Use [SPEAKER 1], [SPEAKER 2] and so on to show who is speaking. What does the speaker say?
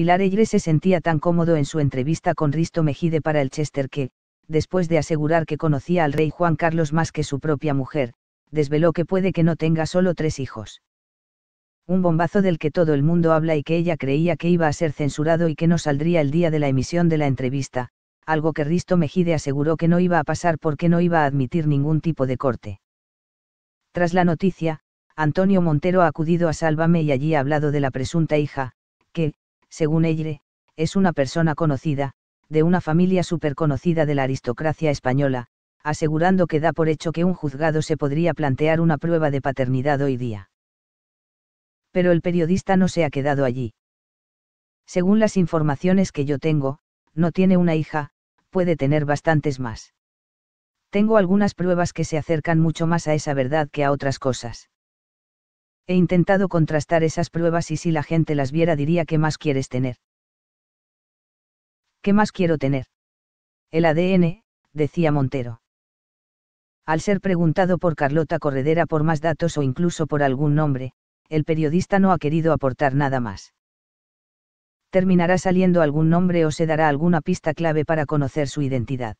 [SPEAKER 1] Pilar Eyre se sentía tan cómodo en su entrevista con Risto Mejide para el Chester que, después de asegurar que conocía al rey Juan Carlos más que su propia mujer, desveló que puede que no tenga solo tres hijos. Un bombazo del que todo el mundo habla y que ella creía que iba a ser censurado y que no saldría el día de la emisión de la entrevista, algo que Risto Mejide aseguró que no iba a pasar porque no iba a admitir ningún tipo de corte. Tras la noticia, Antonio Montero ha acudido a Sálvame y allí ha hablado de la presunta hija, que, según Eyre, es una persona conocida, de una familia súper conocida de la aristocracia española, asegurando que da por hecho que un juzgado se podría plantear una prueba de paternidad hoy día. Pero el periodista no se ha quedado allí. Según las informaciones que yo tengo, no tiene una hija, puede tener bastantes más. Tengo algunas pruebas que se acercan mucho más a esa verdad que a otras cosas. He intentado contrastar esas pruebas y si la gente las viera diría ¿qué más quieres tener? ¿Qué más quiero tener? El ADN, decía Montero. Al ser preguntado por Carlota Corredera por más datos o incluso por algún nombre, el periodista no ha querido aportar nada más. Terminará saliendo algún nombre o se dará alguna pista clave para conocer su identidad.